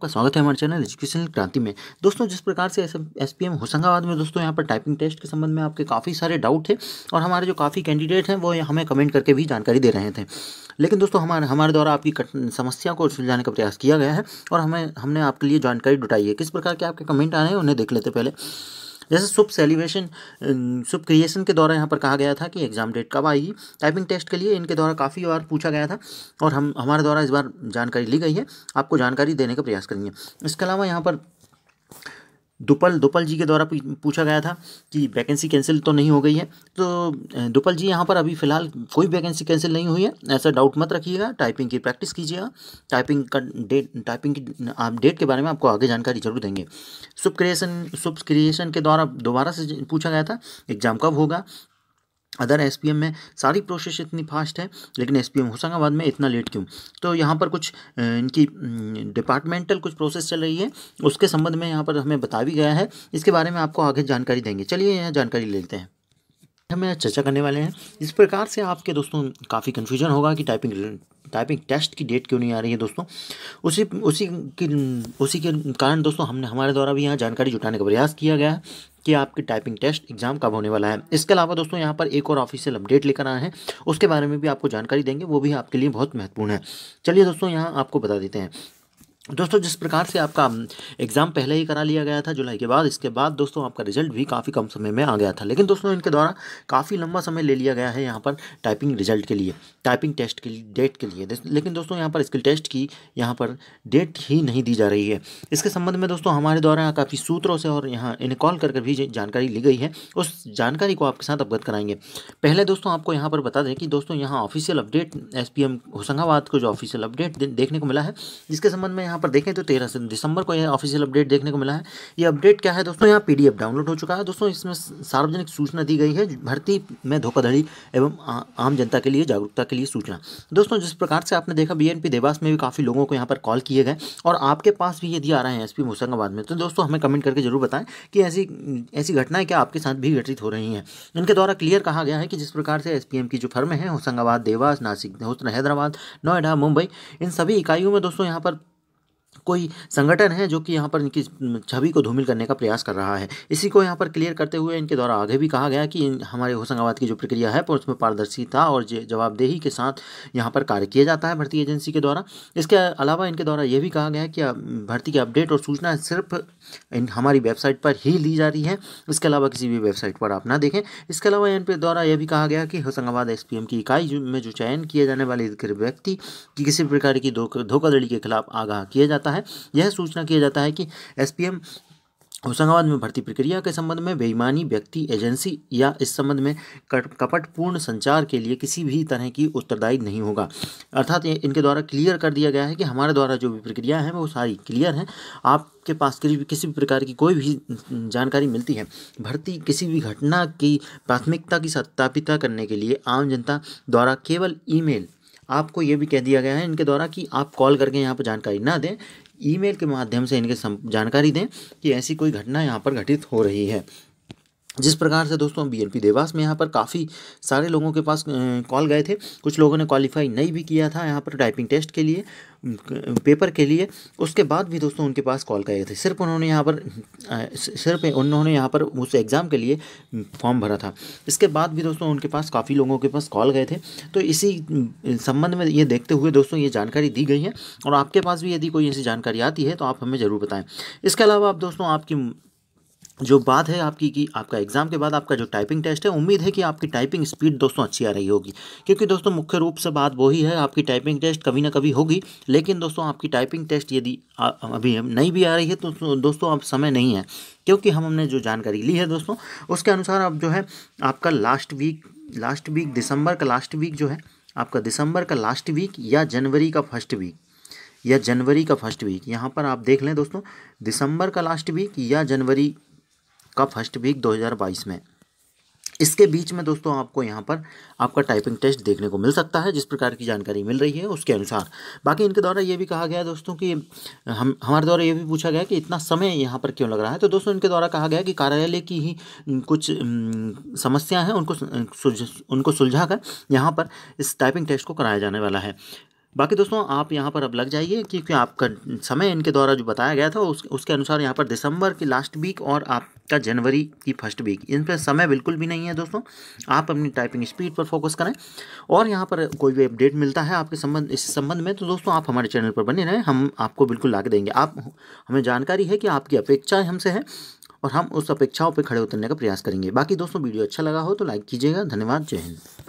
आपका स्वागत है हमारे चैनल एजुकेशनल क्रांति में दोस्तों जिस प्रकार से एस पी एम होशंगाबाद में दोस्तों यहाँ पर टाइपिंग टेस्ट के संबंध में आपके काफ़ी सारे डाउट थे और हमारे जो काफ़ी कैंडिडेट हैं वो हमें कमेंट करके भी जानकारी दे रहे थे लेकिन दोस्तों हमारे हमारे द्वारा आपकी समस्या को सुलझाने का प्रयास किया गया है और हमें हमने आपके लिए जानकारी जुटाई है किस प्रकार के आपके कमेंट आ रहे हैं उन्हें देख लेते पहले जैसे सुप सेलिब्रेशन सुप क्रिएशन के द्वारा यहाँ पर कहा गया था कि एग्जाम डेट कब आएगी टाइपिंग टेस्ट के लिए इनके द्वारा काफ़ी बार पूछा गया था और हम हमारे द्वारा इस बार जानकारी ली गई है आपको जानकारी देने का प्रयास करेंगे इसके अलावा यहाँ पर दुपल दुपल जी के द्वारा पूछा गया था कि वैकेंसी कैंसिल तो नहीं हो गई है तो दुपल जी यहाँ पर अभी फ़िलहाल कोई वैकेंसी कैंसिल नहीं हुई है ऐसा डाउट मत रखिएगा टाइपिंग की प्रैक्टिस कीजिएगा टाइपिंग का डेट टाइपिंग की डेट के बारे में आपको आगे जानकारी जरूर देंगे सुप क्रिएशन सुप क्रिएशन के द्वारा दोबारा से पूछा गया था एग्ज़ाम कब होगा अदर एस में सारी प्रोसेस इतनी फास्ट है लेकिन एस होशंगाबाद में इतना लेट क्यों तो यहाँ पर कुछ इनकी डिपार्टमेंटल कुछ प्रोसेस चल रही है उसके संबंध में यहाँ पर हमें बता भी गया है इसके बारे में आपको आगे जानकारी देंगे चलिए यहाँ जानकारी लेते हैं हमें चर्चा करने वाले हैं इस प्रकार से आपके दोस्तों काफ़ी कन्फ्यूजन होगा कि टाइपिंग टाइपिंग टेस्ट की डेट क्यों नहीं आ रही है दोस्तों उसी उसी की उसी के कारण दोस्तों हमने हमारे द्वारा भी यहाँ जानकारी जुटाने का प्रयास किया गया है कि आपके टाइपिंग टेस्ट एग्जाम कब होने वाला है इसके अलावा दोस्तों यहाँ पर एक और ऑफिशियल अपडेट लेकर आए हैं उसके बारे में भी आपको जानकारी देंगे वो भी आपके लिए बहुत महत्वपूर्ण है चलिए दोस्तों यहाँ आपको बता देते हैं दोस्तों जिस प्रकार से आपका एग्ज़ाम पहले ही करा लिया गया था जुलाई के बाद इसके बाद दोस्तों आपका रिजल्ट भी काफ़ी कम समय में आ गया था लेकिन दोस्तों इनके द्वारा काफ़ी लंबा समय ले लिया गया है यहाँ पर टाइपिंग रिजल्ट के लिए टाइपिंग टेस्ट के लिए डेट के लिए लेकिन दोस्तों यहाँ पर स्किल टेस्ट की यहाँ पर डेट ही नहीं दी जा रही है इसके संबंध में दोस्तों हमारे द्वारा काफ़ी सूत्रों से और यहाँ इन्हें कॉल करके भी जानकारी ली गई है उस जानकारी को आपके साथ अवगत कराएंगे पहले दोस्तों आपको यहाँ पर बता दें कि दोस्तों यहाँ official update S P Hoshangabad को जो ऑफिशियल अपडेट देखने को मिला है जिसके संबंध में यहाँ यहाँ पर देखें तो तेरह दिसंबर को यह ऑफिशियल अपडेट देखने को मिला है ये अपडेट क्या है दोस्तों यहाँ पीडीएफ डाउनलोड हो चुका है दोस्तों इसमें सार्वजनिक सूचना दी गई है भर्ती में धोखाधड़ी एवं आम जनता के लिए जागरूकता के लिए सूचना दोस्तों जिस प्रकार से आपने देखा बीएनपी देवास में भी काफ़ी लोगों को यहाँ पर कॉल किए गए और आपके पास भी यदि आ रहे हैं एसपी होशंगाबाद में तो दोस्तों हमें कमेंट करके जरूर बताएं कि ऐसी ऐसी घटनाएं क्या आपके साथ भी घटित हो रही हैं इनके द्वारा क्लियर कहा गया है कि जिस प्रकार से एसपीएम की जो फर्में हैं होशंगाबाद देवास नासिक हैदराबाद नोएडा मुंबई इन सभी इकाइयों में दोस्तों यहाँ पर कोई संगठन है जो कि यहाँ पर इनकी छवि को धूमिल करने का प्रयास कर रहा है इसी को यहाँ पर क्लियर करते हुए इनके द्वारा आगे भी कहा गया कि हमारे होशंगाबाद की जो प्रक्रिया है उसमें पारदर्शिता और जवाबदेही के साथ यहाँ पर कार्य किया जाता है भर्ती एजेंसी के द्वारा इसके अलावा इनके द्वारा यह भी कहा गया है कि भर्ती की अपडेट और सूचना सिर्फ इन हमारी वेबसाइट पर ही ली जा रही है इसके अलावा किसी भी वेबसाइट पर आप ना देखें इसके अलावा इनके द्वारा यह भी कहा गया कि होशंगाबाद एस की इकाई में जो चयन किए जाने वाले व्यक्ति की किसी प्रकार की धोखाधड़ी के खिलाफ आगाह किया जाता है यह सूचना किया जाता है कि एस होशंगाबाद में भर्ती प्रक्रिया के संबंध में बेईमानी व्यक्ति एजेंसी या इस संबंध में कपटपूर्ण संचार के लिए किसी भी तरह की उत्तरदायी नहीं होगा अर्थात इनके द्वारा क्लियर कर दिया गया है कि हमारे द्वारा जो भी प्रक्रिया है वो सारी क्लियर हैं आप के पास किसी भी प्रकार की कोई भी जानकारी मिलती है भर्ती किसी भी घटना की प्राथमिकता की सत्यापिता करने के लिए आम जनता द्वारा केवल ईमेल आपको ये भी कह दिया गया है इनके द्वारा कि आप कॉल करके यहाँ पर जानकारी ना दें ईमेल के माध्यम से इनके जानकारी दें कि ऐसी कोई घटना यहाँ पर घटित हो रही है जिस प्रकार से दोस्तों बी पी देवास में यहाँ पर काफ़ी सारे लोगों के पास कॉल गए थे कुछ लोगों ने क्वालिफाई नहीं भी किया था यहाँ पर टाइपिंग टेस्ट के लिए पेपर के लिए उसके बाद भी दोस्तों उनके पास कॉल गए थे सिर्फ उन्होंने यहाँ पर सिर्फ उन्होंने यहाँ पर उस एग्ज़ाम के लिए फॉर्म भरा था इसके बाद भी दोस्तों उनके पास काफ़ी लोगों के पास कॉल गए थे तो इसी संबंध में ये देखते हुए दोस्तों ये जानकारी दी गई है और आपके पास भी यदि कोई ऐसी जानकारी आती है तो आप हमें ज़रूर बताएं इसके अलावा आप दोस्तों आपकी जो बात है आपकी कि आपका एग्ज़ाम के बाद आपका जो टाइपिंग टेस्ट है उम्मीद है कि आपकी टाइपिंग स्पीड दोस्तों अच्छी आ रही होगी क्योंकि दोस्तों मुख्य रूप से बात वही है आपकी टाइपिंग टेस्ट कभी ना कभी होगी लेकिन दोस्तों आपकी टाइपिंग टेस्ट यदि अभी नहीं भी आ रही है तो दोस्तों अब समय नहीं है क्योंकि हम हमने जो जानकारी ली है दोस्तों उसके अनुसार अब जो है आपका लास्ट वीक लास्ट वीक दिसंबर का लास्ट वीक जो है आपका दिसंबर का लास्ट वीक या जनवरी का फर्स्ट वीक या जनवरी का फर्स्ट वीक यहाँ पर आप देख लें दोस्तों दिसंबर का लास्ट वीक या जनवरी का फर्स्ट वीक 2022 में इसके बीच में दोस्तों आपको यहाँ पर आपका टाइपिंग टेस्ट देखने को मिल सकता है जिस प्रकार की जानकारी मिल रही है उसके अनुसार बाकी इनके द्वारा ये भी कहा गया दोस्तों कि हम हमारे द्वारा ये भी पूछा गया कि इतना समय यहाँ पर क्यों लग रहा है तो दोस्तों इनके द्वारा कहा गया कि कार्यालय की ही कुछ समस्या हैं उनको सुलझ उनको सुलझा कर यहाँ पर इस टाइपिंग टेस्ट को कराया जाने वाला है बाकी दोस्तों आप यहाँ पर अब लग जाइए क्योंकि आपका समय इनके द्वारा जो बताया गया था उस उसके अनुसार यहाँ पर दिसंबर की लास्ट वीक और आपका जनवरी की फर्स्ट वीक इन पर समय बिल्कुल भी नहीं है दोस्तों आप अपनी टाइपिंग स्पीड पर फोकस करें और यहाँ पर कोई भी अपडेट मिलता है आपके संबंध इस संबंध में तो दोस्तों आप हमारे चैनल पर बने रहें हम आपको बिल्कुल ला देंगे आप हमें जानकारी है कि आपकी अपेक्षाएँ हमसे हैं और हम उस अपेक्षाओं पर खड़े उतरने का प्रयास करेंगे बाकी दोस्तों वीडियो अच्छा लगा हो तो लाइक कीजिएगा धन्यवाद जय हिंद